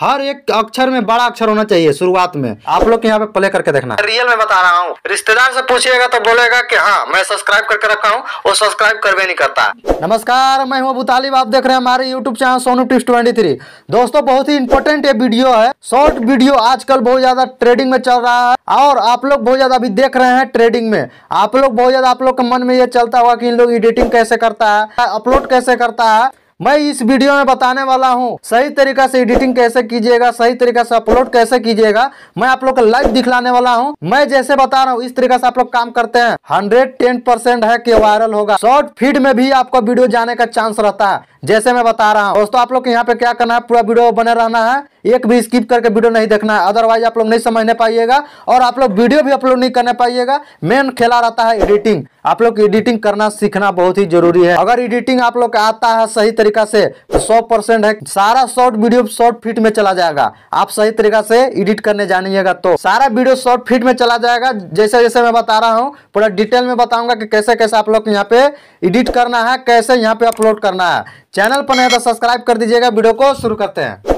हर एक अक्षर में बड़ा अक्षर होना चाहिए शुरुआत में आप लोग यहाँ पे प्ले करके देखना रियल में बता रहा हूँ रिश्तेदार से पूछिएगा तो बोलेगा कि हाँ मैं सब्सक्राइब करके रखा हूँ वो सब्सक्राइब भी नहीं करता नमस्कार मैं हूँ भूतालिब आप देख रहे हैं हमारे YouTube channel Sonu tips twenty दोस्तों बहुत ही इंपॉर्टेंट ये वीडियो है शॉर्ट वीडियो आजकल बहुत ज्यादा ट्रेडिंग में चल रहा है और आप लोग बहुत ज्यादा अभी देख रहे हैं ट्रेडिंग में आप लोग बहुत ज्यादा आप लोग के मन में ये चलता हुआ की इन लोग एडिटिंग कैसे करता है अपलोड कैसे करता है मैं इस वीडियो में बताने वाला हूँ सही तरीका से एडिटिंग कैसे कीजिएगा सही तरीका से अपलोड कैसे कीजिएगा मैं आप लोग को लाइव दिखलाने वाला हूँ मैं जैसे बता रहा हूँ इस तरीका से आप लोग काम करते हैं हंड्रेड टेन परसेंट है की वायरल होगा शॉर्ट फीड में भी आपको वीडियो जाने का चांस रहता है जैसे मैं बता रहा हूँ दोस्तों आप लोग यहाँ पे क्या करना है पूरा वीडियो बने रहना है एक भी स्किप करके वीडियो नहीं देखना है अदरवाइज आप लोग नहीं समझने पाइएगा और आप लोग वीडियो भी अपलोड नहीं करने पाइएगा मेन खेला रहता है एडिटिंग आप लोग एडिटिंग करना सीखना बहुत ही जरूरी है अगर एडिटिंग आप लोग आता है सही तरीका से तो सौ परसेंट है सारा शॉर्ट वीडियो शॉर्ट फिट में चला जाएगा आप सही तरीका से एडिट करने जानिएगा तो सारा वीडियो शॉर्ट फिट में चला जाएगा जैसे जैसे मैं बता रहा हूँ पूरा डिटेल में बताऊंगा कि कैसे कैसे आप लोग यहाँ पे एडिट करना है कैसे यहाँ पे अपलोड करना है चैनल पर नहीं तो सब्सक्राइब कर दीजिएगा वीडियो को शुरू करते हैं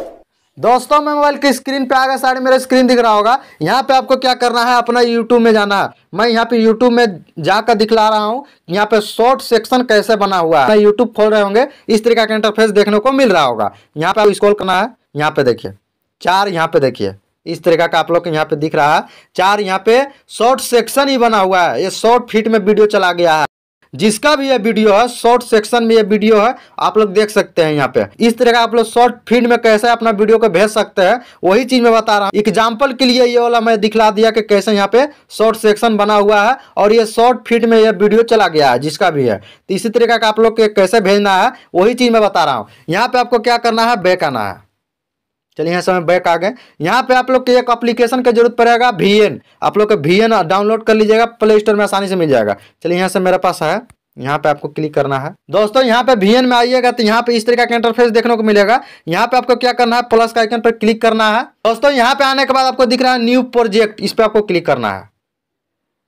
दोस्तों मैं मोबाइल की स्क्रीन पे आ गया सारे मेरा स्क्रीन दिख रहा होगा यहाँ पे आपको क्या करना है अपना यूट्यूब में जाना है मैं यहाँ पे यूट्यूब में जाकर दिखला रहा हूँ यहाँ पे शॉर्ट सेक्शन कैसे बना हुआ है यूट्यूब खोल रहे होंगे इस तरीके का इंटरफेस देखने को मिल रहा होगा यहाँ पे आप स्कॉल करना है यहाँ पे देखिए चार यहाँ पे देखिए इस तरीका का आप लोग यहाँ पे दिख रहा है चार यहाँ पे शॉर्ट सेक्शन ही बना हुआ है ये शॉर्ट फीट में वीडियो चला गया है जिसका भी यह वीडियो है शॉर्ट सेक्शन में यह वीडियो है आप लोग देख सकते हैं यहाँ पे इस तरह का आप लोग शॉर्ट फील्ड में कैसे अपना वीडियो को भेज सकते हैं वही चीज मैं बता रहा हूँ एग्जाम्पल के लिए ये वाला मैं दिखला दिया कि कैसे यहाँ पे शॉर्ट सेक्शन बना हुआ है और ये शॉर्ट फील्ड में यह वीडियो चला गया है जिसका भी है तो इसी तरीके का आप लोग कैसे भेजना है वही चीज मैं बता रहा हूँ यहाँ पे आपको क्या करना है बैक आना है चलिए यहाँ समय बैक आ गए यहाँ पे आप लोग के एक एप्लीकेशन की जरूरत पड़ेगा वी आप लोग का वी डाउनलोड कर लीजिएगा प्ले स्टोर में आसानी से मिल जाएगा चलिए यहाँ से मेरे पास है यहाँ पे आपको क्लिक करना है दोस्तों यहाँ पे वी में आइएगा तो यहाँ पे इस तरीके का इंटरफेस देखने को मिलेगा यहाँ पे आपको क्या करना है प्लस का आइकन पर क्लिक करना है दोस्तों यहाँ पे आने के बाद आपको दिख रहा है न्यू प्रोजेक्ट इस पर आपको क्लिक करना है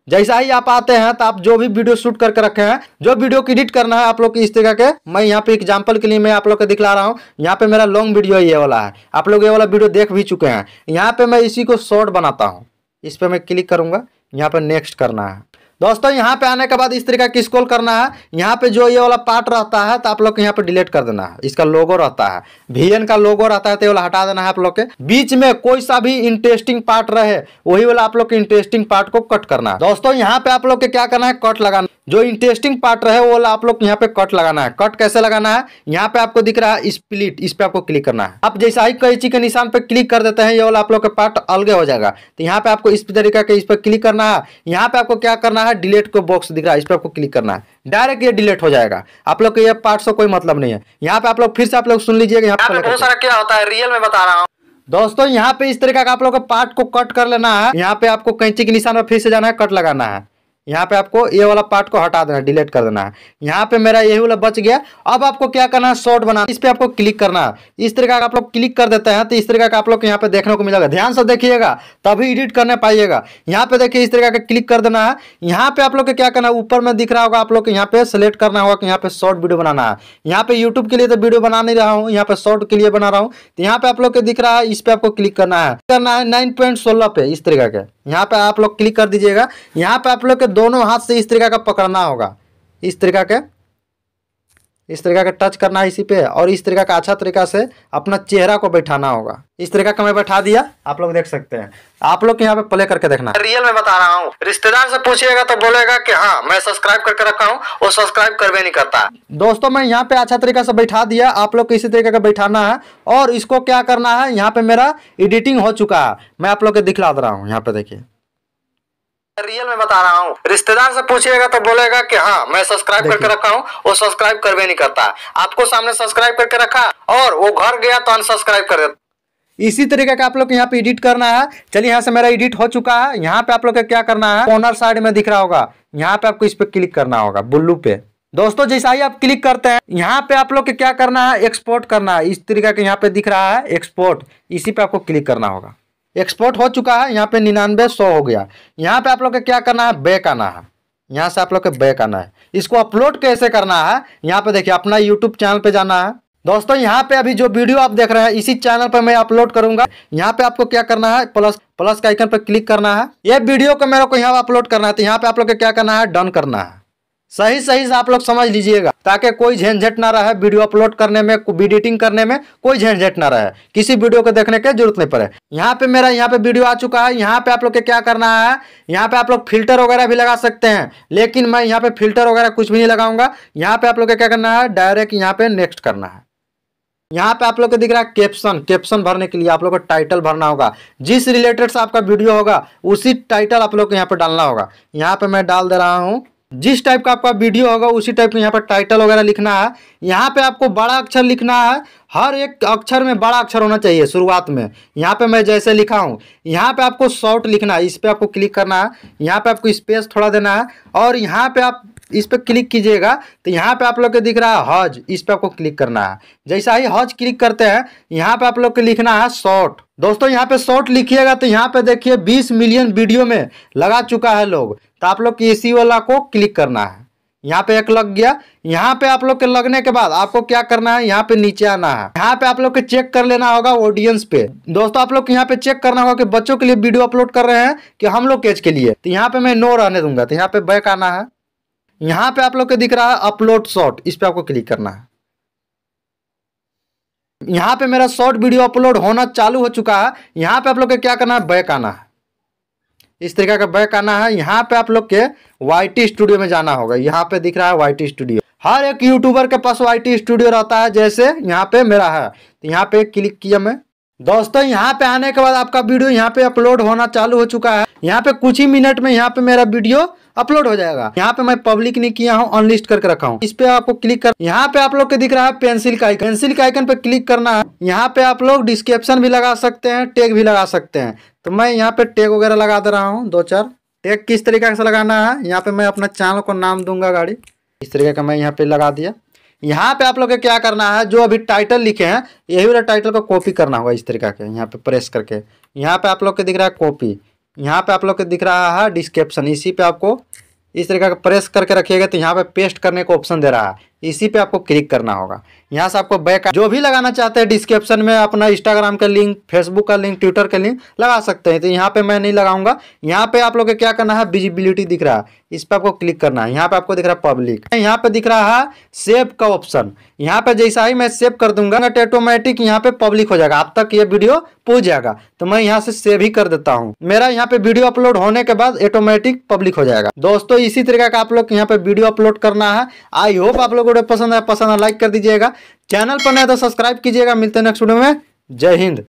जैसा ही आप आते हैं तो आप जो भी वीडियो शूट करके रखे हैं जो वीडियो को एडिट करना है आप लोग इस तरह के मैं यहाँ पे एग्जाम्पल के लिए मैं आप लोग को दिखला रहा हूँ यहाँ पे मेरा लॉन्ग वीडियो ये वाला है आप लोग ये वाला वीडियो देख भी चुके हैं यहाँ पे मैं इसी को शॉर्ट बनाता हूँ इस पर मैं क्लिक करूंगा यहाँ पे नेक्स्ट करना है दोस्तों यहाँ पे आने के बाद इस तरीका की स्क्रॉल करना है यहाँ पे जो ये वाला पार्ट रहता है तो आप लोग यहाँ पे डिलीट कर देना है इसका लोगो रहता है वीएन का लोगो रहता है तो वाला हटा देना है आप लोग के बीच में कोई सा भी इंटरेस्टिंग पार्ट रहे वही वाला आप लोग के इंटरेस्टिंग पार्ट को कट करना है दोस्तों यहाँ पे आप लोग के क्या करना है कट लगाना जो इंटरेस्टिंग पार्ट रहे वो आप लोग यहाँ पे कट लगाना है कट कैसे लगाना है यहाँ पे आपको दिख रहा है स्प्लिट इस पे आपको क्लिक करना है आप जैसा ही कैची के निशान पे क्लिक कर देते हैं ये वाला आप लोग का पार्ट अलग हो जाएगा तो यहाँ पे आपको इस तरीका के इस पर क्लिक करना है यहाँ पे आपको क्या करना है डिलीट को बॉक्स दिख रहा है इस पर आपको क्लिक करना है डायरेक्ट ये डिलीट हो जाएगा आप लोग के ये पार्ट से कोई मतलब नहीं है यहाँ पे आप लोग फिर से आप लोग सुन लीजिएगा यहाँ पे बहुत सारा क्या होता है रियल में बता रहा हूँ दोस्तों यहाँ पे इस तरीका का आप लोग पार्ट को कट कर लेना है यहाँ पे आपको कैंची के निशान पर फिर से जाना है कट लगाना है यहाँ पे आपको ये वाला पार्ट को हटा देना डिलीट कर देना है यहाँ पे मेरा यही वाला बच गया अब आपको क्या करना है शॉर्ट बनाना इस पर आपको क्लिक करना है इस तरीका का आप लोग क्लिक कर देते हैं तो इस तरीका का आप लोग यहाँ पे देखने को मिलेगा ध्यान से देखिएगा तभी एडिट करने पाइएगा यहाँ पे देखिए इस तरीका का क्लिक कर देना है यहाँ पे आप लोग क्या करना है ऊपर में दिख रहा होगा आप लोग यहाँ पे सिलेक्ट करना होगा कि यहाँ पे शॉर्ट वीडियो बनाना है यहाँ पे यूट्यूब के लिए तो वीडियो बना नहीं रहा हूँ यहाँ पे शॉर्ट के लिए बना रहा हूँ तो यहाँ पे आप लोग दिख रहा है इस पर आपको क्लिक करना है करना है नाइन पे इस तरीका के यहाँ पे आप लोग क्लिक कर दीजिएगा यहाँ पे आप लोग के दोनों हाथ से इस तरीका का पकड़ना होगा इस तरीका का इस तरीका का टच करना है इसी पे और इस तरीका का अच्छा तरीका से अपना चेहरा को बैठाना होगा इस तरीका का मैं बैठा दिया आप लोग देख सकते हैं आप लोग यहाँ पे प्ले करके देखना रियल में बता रहा हूँ रिश्तेदार से पूछिएगा तो बोलेगा कि हाँ मैं सब्सक्राइब करके रखा हूँ वो सब्सक्राइब कर भी नहीं करता दोस्तों मैं यहाँ पे अच्छा तरीका से बैठा दिया आप लोग को इसी तरीके का बैठाना है और इसको क्या करना है यहाँ पे मेरा एडिटिंग हो चुका है मैं आप लोग को दिखला दे रहा हूँ यहाँ पे देखिये रियल में बता रहा हूँ रिश्तेदार से पूछिएगा तो बोलेगा कि हाँ मैं सब्सक्राइब करके रखा हूँ वो सब्सक्राइब कर भी नहीं करता आपको सामने सब्सक्राइब करके रखा और वो घर गया तो अनसब्सक्राइब कर देता इसी तरीके का आप लोग यहाँ पे एडिट करना है चलिए यहाँ से मेरा एडिट हो चुका है यहाँ पे आप लोग क्या करना है कॉर्नर साइड में दिख रहा होगा यहाँ पे आपको इस पे क्लिक करना होगा बुल्लू पे दोस्तों जैसा ही आप क्लिक करते हैं यहाँ पे आप लोग के क्या करना है एक्सपोर्ट करना है इस तरीके का यहाँ पे दिख रहा है एक्सपोर्ट इसी पे आपको क्लिक करना होगा एक्सपोर्ट हो चुका है यहाँ पे निन्यानवे सौ हो गया यहाँ पे आप लोग का क्या करना है बैक आना है यहाँ से आप लोग के बैक आना है इसको अपलोड कैसे करना है यहाँ पे देखिए अपना यूट्यूब चैनल पे जाना है दोस्तों यहाँ पे अभी जो वीडियो आप देख रहे हैं इसी चैनल पर मैं अपलोड करूंगा यहाँ पे आपको क्या करना है प्लस प्लस का आइकन पर क्लिक करना है ये वीडियो को मेरे को यहाँ अपलोड करना है तो यहाँ पे आप लोग क्या करना है डन करना है सही सही से आप लोग समझ लीजिएगा ताकि कोई झंझट ना रहे वीडियो अपलोड करने में एडिटिंग करने में कोई झंझट ना रहे किसी वीडियो को देखने की जरूरत नहीं पड़े यहाँ पे मेरा यहाँ पे वीडियो आ चुका है यहाँ पे आप लोग के क्या करना है यहाँ पे आप लोग फिल्टर वगैरह भी लगा सकते हैं लेकिन मैं यहाँ पे फिल्टर वगैरह कुछ भी नहीं लगाऊंगा यहाँ पे आप लोग के क्या करना है डायरेक्ट यहाँ पे नेक्स्ट करना है यहाँ पे आप लोग को दिख रहा है कैप्शन कैप्शन भरने के लिए आप लोग को टाइटल भरना होगा जिस रिलेटेड से आपका वीडियो होगा उसी टाइटल आप लोग को यहाँ पे डालना होगा यहाँ पे मैं डाल दे रहा हूँ जिस टाइप का आपका वीडियो होगा उसी टाइप का यहाँ पर टाइटल वगैरह लिखना है यहाँ पे आपको बड़ा अक्षर लिखना है हर एक अक्षर में बड़ा अक्षर होना चाहिए शुरुआत में यहाँ पे मैं जैसे लिखा हूँ यहाँ पे आपको शॉर्ट लिखना है इस पर आपको क्लिक करना है यहाँ पे आपको स्पेस थोड़ा देना है और यहाँ पे आप इस पर क्लिक कीजिएगा तो यहाँ पे आप लोग के दिख रहा है हज इस पर आपको क्लिक करना है जैसा ही हज क्लिक करते हैं यहाँ पे आप लोग को लिखना है शॉर्ट दोस्तों यहाँ पे शॉर्ट लिखिएगा तो यहाँ पे देखिए 20 मिलियन वीडियो में लगा चुका है लोग तो आप लोग ए सी वाला को क्लिक करना है यहाँ पे एक लग गया यहाँ पे आप लोग के लगने के बाद आपको क्या करना है यहाँ पे नीचे आना है यहाँ पे आप लोग के चेक कर लेना होगा ऑडियंस पे दोस्तों आप लोग को यहाँ पे चेक करना होगा कि बच्चों के लिए वीडियो अपलोड कर रहे हैं कि हम लोग केज के लिए तो यहाँ पे मैं नो रहने दूंगा तो यहाँ पे बैक आना है यहाँ पे आप लोग को दिख रहा है अपलोड शॉर्ट इस पे आपको क्लिक करना है यहाँ पे मेरा शॉर्ट वीडियो अपलोड होना चालू हो चुका है यहाँ पे आप लोग को क्या करना है बैक आना है इस तरीके का बैक आना है यहाँ पे आप लोग के वाई स्टूडियो में जाना होगा यहाँ पे दिख रहा है वाई स्टूडियो हर एक यूट्यूबर के पास वाई स्टूडियो रहता है जैसे यहाँ पे मेरा है तो यहाँ पे क्लिक किया मैं दोस्तों यहाँ पे आने के बाद आपका वीडियो यहाँ पे अपलोड होना चालू हो चुका है यहाँ पे कुछ ही मिनट में यहाँ पे मेरा वीडियो अपलोड हो जाएगा यहाँ पे मैं पब्लिक ने किया हूँ अनलिस्ट करके रखा हूँ इस पे आपको क्लिक कर यहाँ पे आप लोग के दिख रहा है पेंसिल का आइकन पेंसिल का आइकन पे क्लिक करना है यहाँ पे आप लोग डिस्क्रिप्शन भी लगा सकते हैं टेग भी लगा सकते हैं तो मैं यहाँ पे टेग वगैरह लगा दे रहा हूँ दो चार टेग किस तरीके से लगाना है यहाँ पे मैं अपना चैनल को नाम दूंगा गाड़ी इस तरीके का मैं यहाँ पे लगा दिया यहाँ पे आप लोग क्या करना है जो अभी टाइटल लिखे हैं यही वाला टाइटल को कॉपी करना होगा इस तरीका के यहाँ पे प्रेस करके यहाँ पे आप लोग के दिख रहा है कॉपी यहाँ पे आप लोग के दिख रहा है डिस्क्रिप्शन इसी पे आपको इस तरीका का प्रेस करके रखिएगा तो यहाँ पे पेस्ट करने का ऑप्शन दे रहा है इसी पे आपको क्लिक करना होगा यहाँ से आपको बैक जो भी लगाना चाहते हैं डिस्क्रिप्शन में अपना इंस्टाग्राम का लिंक फेसबुक का लिंक ट्विटर का लिंक लगा सकते हैं तो यहाँ पे मैं नहीं लगाऊंगा यहाँ पे आप लोग क्या करना है विजिबिलिटी दिख रहा है इस पर आपको क्लिक करना है यहाँ पे आपको दिख रहा है पब्लिक यहाँ पे दिख रहा है सेव का ऑप्शन यहाँ पे जैसा ही मैं सेव कर दूंगा ऑटोमेटिक यहाँ पे पब्लिक हो जाएगा अब तक ये वीडियो पूछ जाएगा तो मैं यहाँ से सेव ही कर देता हूँ मेरा यहाँ पे वीडियो अपलोड होने के बाद ऑटोमेटिक पब्लिक हो जाएगा दोस्तों इसी तरीके का आप लोग यहाँ पे वीडियो अपलोड करना है आई होप आप लोग वीडियो पसंद है पसंद है लाइक कर दीजिएगा चैनल पर नहीं तो सब्सक्राइब कीजिएगा मिलते हैं नेक्स्ट वीडियो में जय हिंद